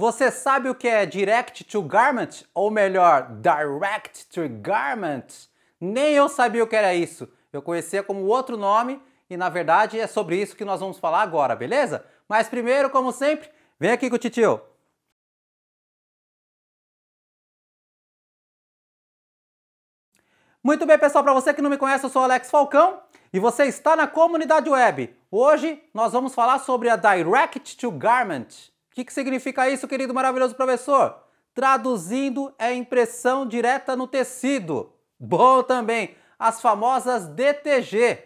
Você sabe o que é Direct to Garment? Ou melhor, Direct to Garment? Nem eu sabia o que era isso. Eu conhecia como outro nome e na verdade é sobre isso que nós vamos falar agora, beleza? Mas primeiro, como sempre, vem aqui com o titio. Muito bem, pessoal, para você que não me conhece, eu sou Alex Falcão e você está na comunidade web. Hoje nós vamos falar sobre a Direct to Garment que, que significa isso, querido maravilhoso professor? Traduzindo, é impressão direta no tecido. Bom também, as famosas DTG.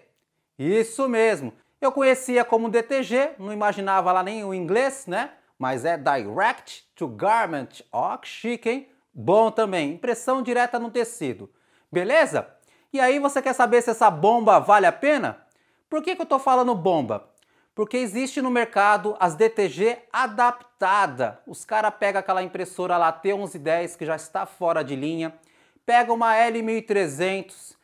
Isso mesmo. Eu conhecia como DTG, não imaginava lá nem o inglês, né? Mas é Direct to Garment. Ó, oh, que chique, hein? Bom também, impressão direta no tecido. Beleza? E aí você quer saber se essa bomba vale a pena? Por que, que eu tô falando bomba? Porque existe no mercado as DTG adaptada. Os caras pegam aquela impressora lá T1110 que já está fora de linha, pega uma L1300,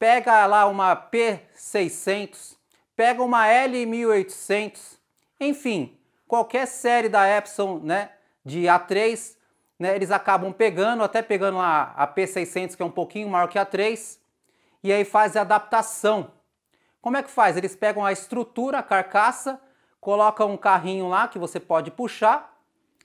pega lá uma P600, pega uma L1800, enfim, qualquer série da Epson, né, de A3, né, eles acabam pegando, até pegando a, a P600 que é um pouquinho maior que a 3, e aí faz a adaptação como é que faz? Eles pegam a estrutura, a carcaça, colocam um carrinho lá que você pode puxar,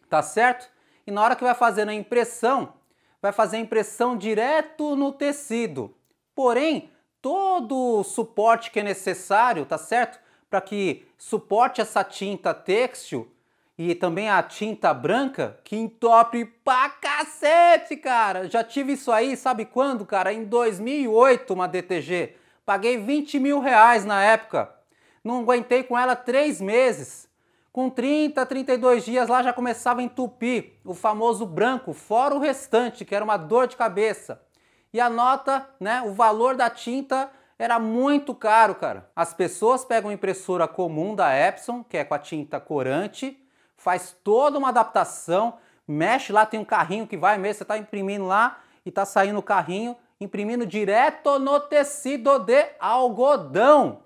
tá certo? E na hora que vai fazendo a impressão, vai fazer a impressão direto no tecido. Porém, todo o suporte que é necessário, tá certo? Para que suporte essa tinta têxtil e também a tinta branca, que entope pra cacete, cara! Já tive isso aí, sabe quando, cara? Em 2008, uma DTG. Paguei 20 mil reais na época. Não aguentei com ela três meses. Com 30, 32 dias lá já começava a entupir o famoso branco, fora o restante, que era uma dor de cabeça. E a nota, né, o valor da tinta era muito caro, cara. As pessoas pegam a impressora comum da Epson, que é com a tinta corante, faz toda uma adaptação, mexe lá, tem um carrinho que vai mesmo, você está imprimindo lá e está saindo o carrinho, imprimindo direto no tecido de algodão.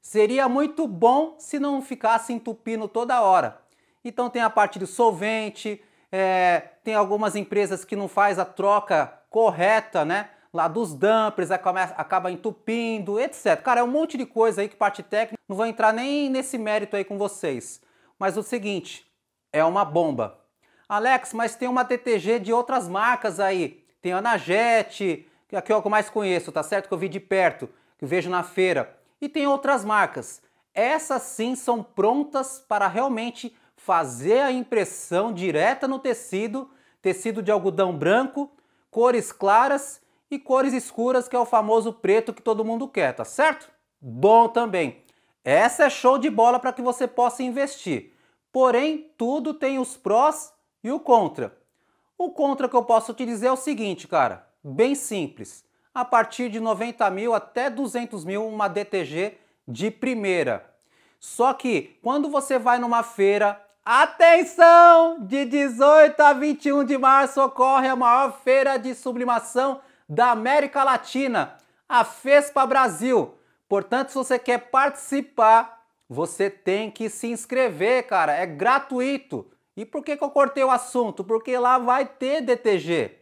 Seria muito bom se não ficasse entupindo toda hora. Então tem a parte do solvente, é, tem algumas empresas que não faz a troca correta, né? Lá dos dumpers, acaba entupindo, etc. Cara, é um monte de coisa aí que parte técnica, não vou entrar nem nesse mérito aí com vocês. Mas o seguinte, é uma bomba. Alex, mas tem uma TTG de outras marcas aí tem a Najet, que é a que eu mais conheço, tá certo? Que eu vi de perto, que vejo na feira. E tem outras marcas. Essas sim são prontas para realmente fazer a impressão direta no tecido, tecido de algodão branco, cores claras e cores escuras, que é o famoso preto que todo mundo quer, tá certo? Bom também. Essa é show de bola para que você possa investir. Porém, tudo tem os prós e o contra. O contra que eu posso te dizer é o seguinte, cara, bem simples. A partir de 90 mil até 200 mil, uma DTG de primeira. Só que quando você vai numa feira, atenção! De 18 a 21 de março ocorre a maior feira de sublimação da América Latina, a FESPA Brasil. Portanto, se você quer participar, você tem que se inscrever, cara. É gratuito. E por que, que eu cortei o assunto? Porque lá vai ter DTG.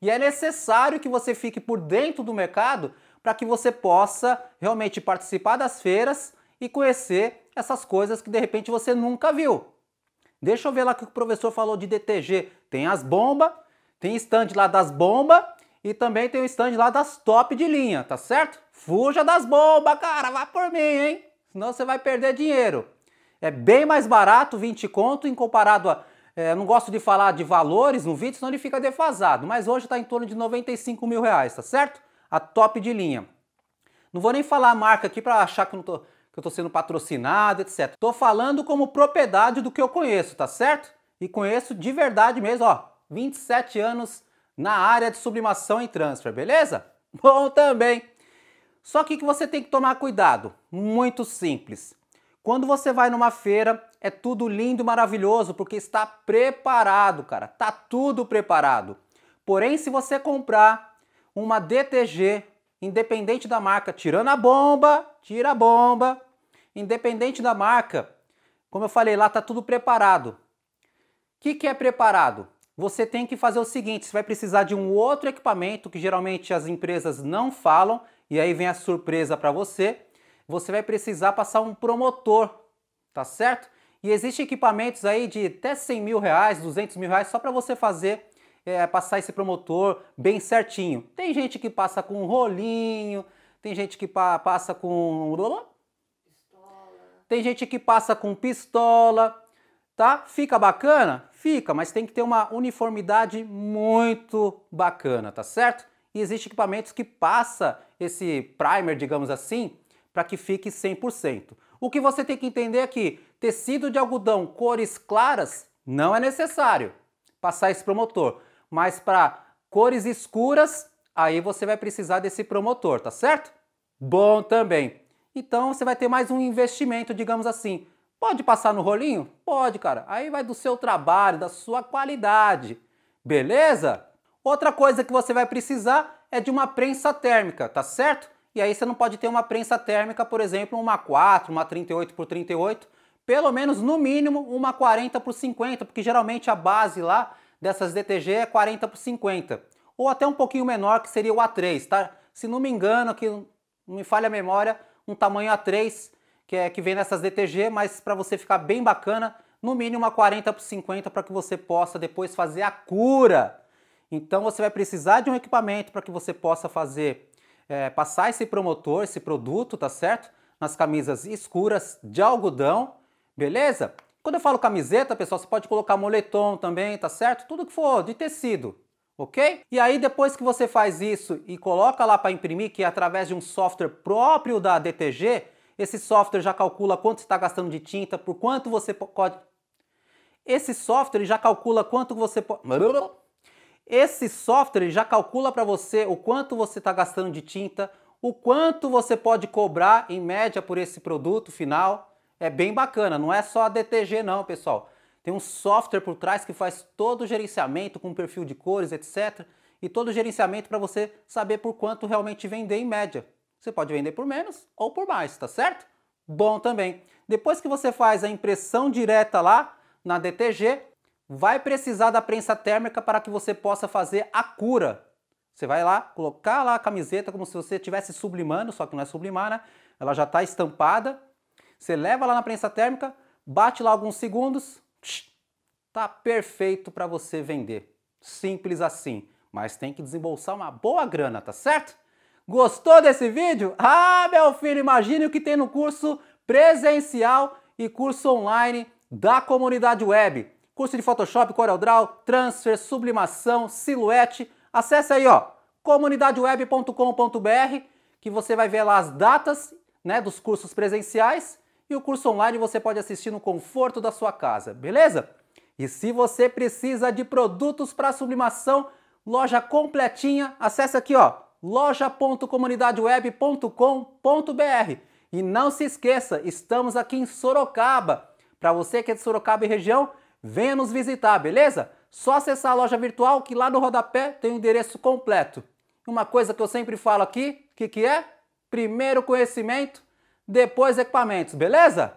E é necessário que você fique por dentro do mercado para que você possa realmente participar das feiras e conhecer essas coisas que de repente você nunca viu. Deixa eu ver lá que o professor falou de DTG. Tem as bombas, tem stand lá das bombas e também tem o stand lá das top de linha, tá certo? Fuja das bombas, cara, vá por mim, hein? Senão você vai perder dinheiro. É bem mais barato 20 conto em comparado a. É, não gosto de falar de valores no vídeo, senão ele fica defasado. Mas hoje está em torno de 95 mil reais, tá certo? A top de linha. Não vou nem falar a marca aqui para achar que eu, não tô, que eu tô sendo patrocinado, etc. Tô falando como propriedade do que eu conheço, tá certo? E conheço de verdade mesmo, ó. 27 anos na área de sublimação e transfer, beleza? Bom também. Só que que você tem que tomar cuidado. Muito simples. Quando você vai numa feira, é tudo lindo, maravilhoso, porque está preparado, cara. Tá tudo preparado. Porém, se você comprar uma DTG, independente da marca, tirando a bomba, tira a bomba, independente da marca, como eu falei lá, tá tudo preparado. O que, que é preparado? Você tem que fazer o seguinte: você vai precisar de um outro equipamento que geralmente as empresas não falam, e aí vem a surpresa para você você vai precisar passar um promotor, tá certo? E existem equipamentos aí de até 100 mil reais, 200 mil reais, só para você fazer, é, passar esse promotor bem certinho. Tem gente que passa com rolinho, tem gente que pa passa com... Pistola. Tem gente que passa com pistola, tá? Fica bacana? Fica, mas tem que ter uma uniformidade muito bacana, tá certo? E existem equipamentos que passa esse primer, digamos assim, para que fique 100%. O que você tem que entender é que tecido de algodão cores claras não é necessário passar esse promotor, mas para cores escuras, aí você vai precisar desse promotor, tá certo? Bom também. Então você vai ter mais um investimento, digamos assim. Pode passar no rolinho? Pode, cara. Aí vai do seu trabalho, da sua qualidade. Beleza? Outra coisa que você vai precisar é de uma prensa térmica, tá certo? E aí você não pode ter uma prensa térmica, por exemplo, uma 4, uma 38 por 38, pelo menos no mínimo uma 40 por 50, porque geralmente a base lá dessas DTG é 40 por 50, ou até um pouquinho menor que seria o A3, tá? Se não me engano, que não me falha a memória, um tamanho A3 que é que vem nessas DTG, mas para você ficar bem bacana, no mínimo uma 40 por 50 para que você possa depois fazer a cura. Então você vai precisar de um equipamento para que você possa fazer é, passar esse promotor, esse produto, tá certo? Nas camisas escuras de algodão, beleza? Quando eu falo camiseta, pessoal, você pode colocar moletom também, tá certo? Tudo que for de tecido, ok? E aí depois que você faz isso e coloca lá para imprimir, que é através de um software próprio da DTG, esse software já calcula quanto está gastando de tinta, por quanto você pode... Esse software já calcula quanto você pode... Esse software já calcula para você o quanto você está gastando de tinta, o quanto você pode cobrar em média por esse produto final. É bem bacana, não é só a DTG não, pessoal. Tem um software por trás que faz todo o gerenciamento com perfil de cores, etc. E todo o gerenciamento para você saber por quanto realmente vender em média. Você pode vender por menos ou por mais, tá certo? Bom também. Depois que você faz a impressão direta lá na DTG, vai precisar da prensa térmica para que você possa fazer a cura. Você vai lá, colocar lá a camiseta como se você estivesse sublimando, só que não é sublimar, né? Ela já está estampada. Você leva lá na prensa térmica, bate lá alguns segundos, tá perfeito para você vender. Simples assim, mas tem que desembolsar uma boa grana, tá certo? Gostou desse vídeo? Ah, meu filho, imagine o que tem no curso presencial e curso online da comunidade web curso de Photoshop, CorelDRAW, transfer, sublimação, silhuete. Acesse aí, ó, comunidadeweb.com.br, que você vai ver lá as datas, né, dos cursos presenciais e o curso online você pode assistir no conforto da sua casa, beleza? E se você precisa de produtos para sublimação, loja completinha, acesse aqui, ó, loja.comunidadeweb.com.br. E não se esqueça, estamos aqui em Sorocaba. Para você que é de Sorocaba e região, Venha nos visitar, beleza? Só acessar a loja virtual que lá no rodapé tem o endereço completo. Uma coisa que eu sempre falo aqui, o que, que é? Primeiro conhecimento, depois equipamentos, beleza?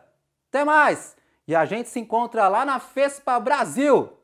Até mais! E a gente se encontra lá na FESPA Brasil!